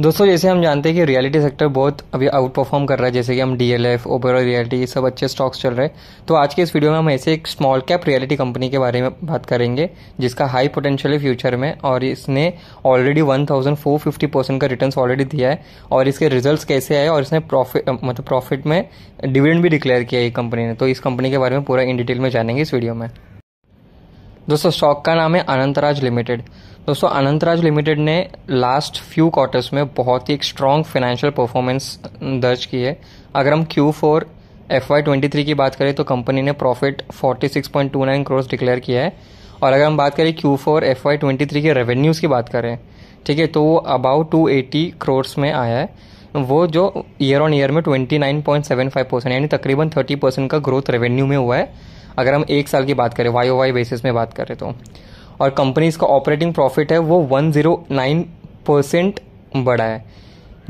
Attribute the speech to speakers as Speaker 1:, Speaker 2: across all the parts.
Speaker 1: दोस्तों जैसे हम जानते हैं कि रियलिटी सेक्टर बहुत अभी आउट परफॉर्म कर रहा है जैसे कि हम D L F overall reality सब अच्छे स्टॉक्स चल रहे हैं तो आज के इस वीडियो में हम ऐसे एक स्मॉल कैप रियलिटी कंपनी के बारे में बात करेंगे जिसका हाई पोटेंशियल है फ्यूचर में और इसने already one thousand four fifty percent का रिटर्न ऑलरेडी दिया है और इसके रिजल्ट कैसे आए और इसने प्रॉफिट मतलब प्रॉफिट में डिविडेंड भी डिक्लेयर किया है ये कंपनी ने तो इस कंपनी के बारे में पूरा इन डिटेल में जानेंगे इस वीडियो में दोस्तों स्टॉक का नाम है अनंतराज लिमिटेड दोस्तों अनंतराज लिमिटेड ने लास्ट फ्यू क्वार्टर्स में बहुत ही एक स्ट्रॉन्ग फाइनेंशियल परफॉर्मेंस दर्ज की है अगर हम Q four F Y twenty three की बात करें तो कंपनी ने profit forty six point two nine crores declare किया है और अगर हम बात करें Q four F Y twenty three के रेवेन्यूज़ की बात करें ठीक है तो वो अबाउ टू एटी क्रोर्स में आया है वो जो ईयर ऑन ईयर में 29.75 परसेंट यानी तकरीबन 30 परसेंट का ग्रोथ रेवेन्यू में हुआ है अगर हम एक साल की बात करें वाई ओ वाई बेसिस में बात करें तो और कंपनीज का ऑपरेटिंग प्रॉफिट है वो 109 परसेंट बढ़ा है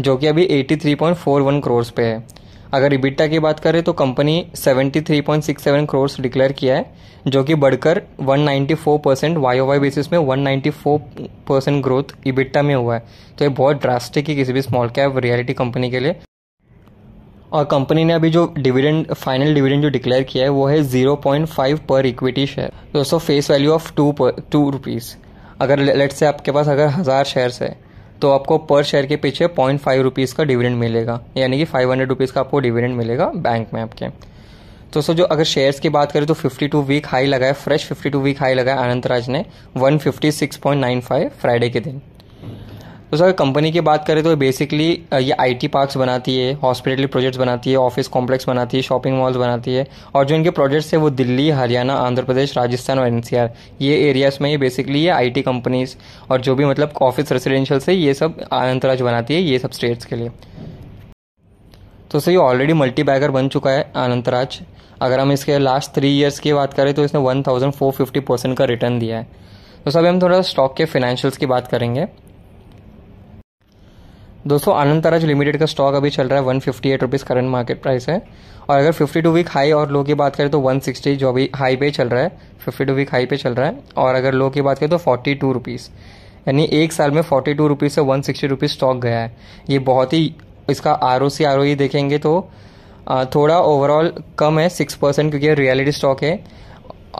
Speaker 1: जो कि अभी 83.41 करोड़ पे है अगर इबिटा की बात करें तो कंपनी 73.67 करोड़ डिक्लेयर किया है जो कि बढ़कर 194 परसेंट वाई वाई बेसिस में 194 परसेंट ग्रोथ इबिटा में हुआ है तो ये बहुत ड्रास्टिक है किसी भी स्मॉल कैप रियलिटी कंपनी के लिए और कंपनी ने अभी जो डिविडेंड फाइनल डिविडेंड जो डिक्लेयर किया है वो है फाइव पर इक्विटी शेयर दोस्तों face value of two per two rupees अगर लेट से आपके पास अगर हज़ार शेयर्स है तो आपको पर शेयर के पीछे पॉइंट फाइव रुपीज़ का डिविडेंड मिलेगा यानी कि फाइव हंड्रेड रुपीज़ का आपको डिविडेंड मिलेगा बैंक में आपके तो सो जो अगर शेयर्स की बात करें तो 52 वीक हाई लगाया fresh fresh 52 week high one fifty Anantraj ने फाइव फ्राइडे के दिन तो सर कंपनी की बात करें तो बेसिकली ये आईटी पार्क्स बनाती है हॉस्पिटल प्रोजेक्ट्स बनाती है ऑफिस कॉम्प्लेक्स बनाती है शॉपिंग मॉल्स बनाती है और जो इनके प्रोजेक्ट्स है वो दिल्ली हरियाणा आंध्र प्रदेश राजस्थान और एनसीआर ये एरियाज में ही बेसिकली ये आईटी कंपनीज और जो भी मतलब ऑफिस रेसिडेंशियल से ये सब अनंतराज बनाती है ये सब स्टेट्स के लिए तो सर ये ऑलरेडी मल्टी बैगर बन चुका है अनंतराज अगर हम इसके लास्ट थ्री ईयर्स की बात करें तो इसने one thousand four fifty percent का रिटर्न दिया है तो सर हम थोड़ा स्टॉक के फाइनेंशियल्स की बात करेंगे दोस्तों आनंद लिमिटेड का स्टॉक अभी चल रहा है one fifty eight rupees current market price है और अगर फिफ्टी टू वीक हाई और लो की बात करें तो वन सिक्सटी जो अभी हाई पे चल रहा है फिफ्टी टू वीक हाई पे चल रहा है और अगर लो की बात करें तो फोर्टी टू रुपीज़ यानी एक साल में फोर्टी टू रुपीज़ से वन सिक्सटी रुपीज़ स्टॉक गया है ये बहुत ही इसका R O C R O ई देखेंगे तो थोड़ा ओवरऑल कम है सिक्स परसेंट क्योंकि रियलिटी स्टॉक है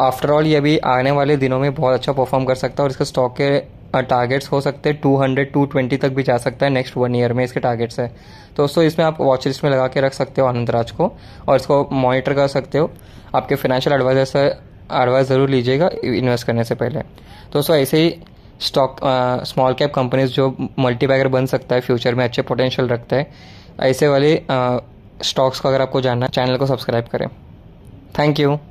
Speaker 1: आफ्टरऑल ये अभी आने वाले दिनों में बहुत अच्छा परफॉर्म कर सकता है और इसका स्टॉक के टारगेट्स हो सकते हैं 200 220 तक भी जा सकता है नेक्स्ट वन ईयर में इसके टारगेट्स है तो दोस्तों इसमें आप वॉच लिस्ट में लगा के रख सकते हो आनंद राज को और इसको मॉनिटर कर सकते हो आपके फाइनेंशियल एडवाइजर से एडवाइस ज़रूर लीजिएगा इन्वेस्ट करने से पहले तो दोस्तों ऐसे ही स्टॉक स्मॉल कैप कंपनीज जो मल्टी बन सकता है फ्यूचर में अच्छे पोटेंशियल रखता है ऐसे वाले स्टॉक्स को का अगर आपको जानना है चैनल को सब्सक्राइब करें थैंक यू